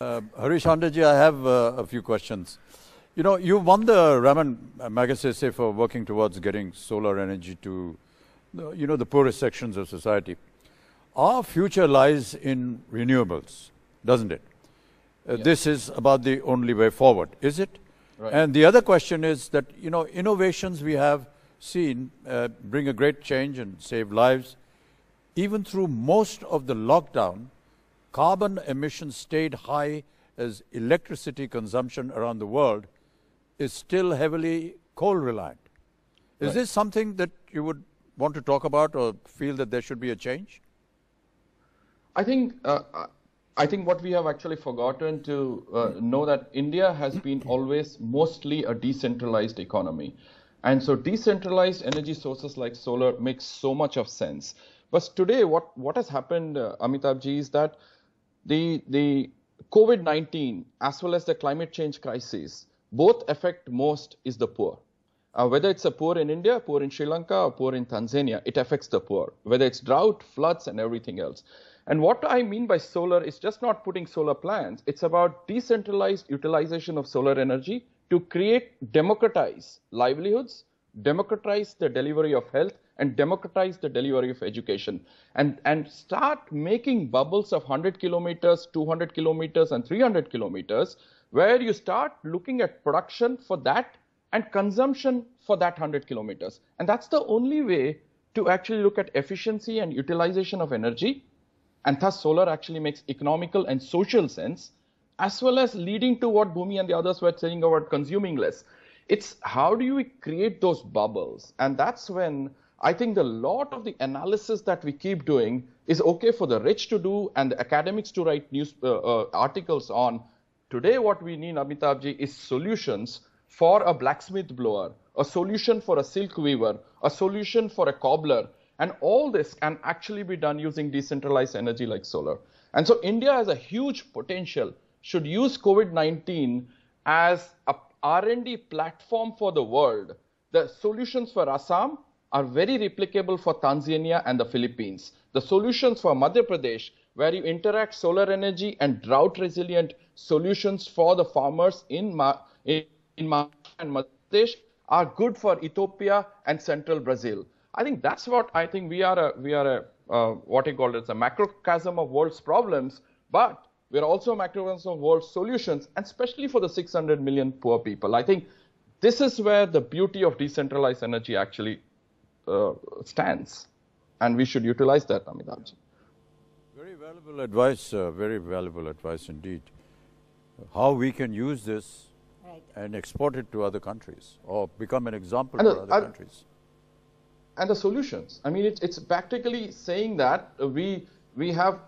Uh, Harish Handaji, I have uh, a few questions. You know, you won the Raman Magasese for working towards getting solar energy to, you know, the poorest sections of society. Our future lies in renewables, doesn't it? Uh, yes. This is about the only way forward, is it? Right. And the other question is that, you know, innovations we have seen uh, bring a great change and save lives. Even through most of the lockdown, carbon emissions stayed high as electricity consumption around the world is still heavily coal reliant. Is right. this something that you would want to talk about or feel that there should be a change? I think uh, I think what we have actually forgotten to uh, know that India has been always mostly a decentralized economy. And so decentralized energy sources like solar makes so much of sense. But today, what, what has happened, uh, Amitabh ji, is that the, the COVID-19 as well as the climate change crisis both affect most is the poor. Uh, whether it's a poor in India, poor in Sri Lanka, or poor in Tanzania, it affects the poor, whether it's drought, floods, and everything else. And what I mean by solar is just not putting solar plants, it's about decentralized utilization of solar energy to create, democratize livelihoods, democratize the delivery of health and democratize the delivery of education and, and start making bubbles of 100 kilometers, 200 kilometers and 300 kilometers where you start looking at production for that and consumption for that 100 kilometers. And that's the only way to actually look at efficiency and utilization of energy. And thus solar actually makes economical and social sense as well as leading to what Bhumi and the others were saying about consuming less. It's how do you create those bubbles? And that's when I think the lot of the analysis that we keep doing is okay for the rich to do and the academics to write news uh, uh, articles on. Today, what we need, Amitabhji, is solutions for a blacksmith blower, a solution for a silk weaver, a solution for a cobbler. And all this can actually be done using decentralized energy like solar. And so India has a huge potential, should use COVID-19 as a R&D platform for the world, the solutions for Assam are very replicable for Tanzania and the Philippines. The solutions for Madhya Pradesh, where you interact solar energy and drought resilient solutions for the farmers in, Ma in, in Ma and Madhya Pradesh are good for Ethiopia and central Brazil. I think that's what I think we are a, we are a, uh, what you call it, it's a macrocosm of world's problems, but we are also a microorganism world solutions, and especially for the 600 million poor people. I think this is where the beauty of decentralized energy actually uh, stands, and we should utilize that, Amitabhji. Very valuable advice, uh, very valuable advice indeed. How we can use this right. and export it to other countries or become an example and for the, other I, countries. And the solutions. I mean, it, it's practically saying that we, we have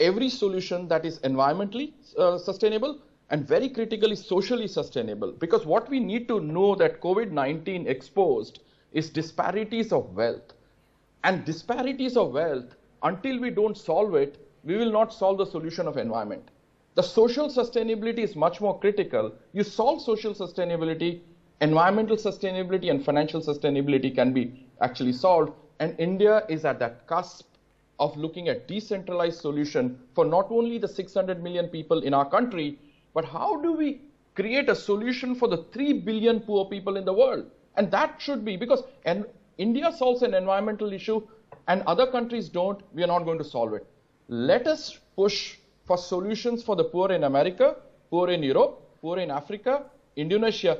every solution that is environmentally uh, sustainable and very critically socially sustainable because what we need to know that covid-19 exposed is disparities of wealth and disparities of wealth until we don't solve it we will not solve the solution of environment the social sustainability is much more critical you solve social sustainability environmental sustainability and financial sustainability can be actually solved and india is at that cusp of looking at decentralized solution for not only the 600 million people in our country, but how do we create a solution for the 3 billion poor people in the world? And that should be because and India solves an environmental issue and other countries don't, we are not going to solve it. Let us push for solutions for the poor in America, poor in Europe, poor in Africa, Indonesia.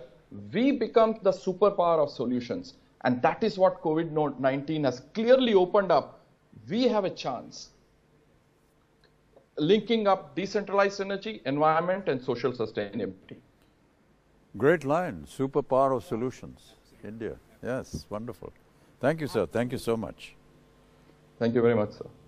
We become the superpower of solutions. And that is what COVID-19 has clearly opened up we have a chance linking up decentralized energy, environment, and social sustainability. Great line, superpower of solutions, India. Yes, wonderful. Thank you, sir. Thank you so much. Thank you very much, sir.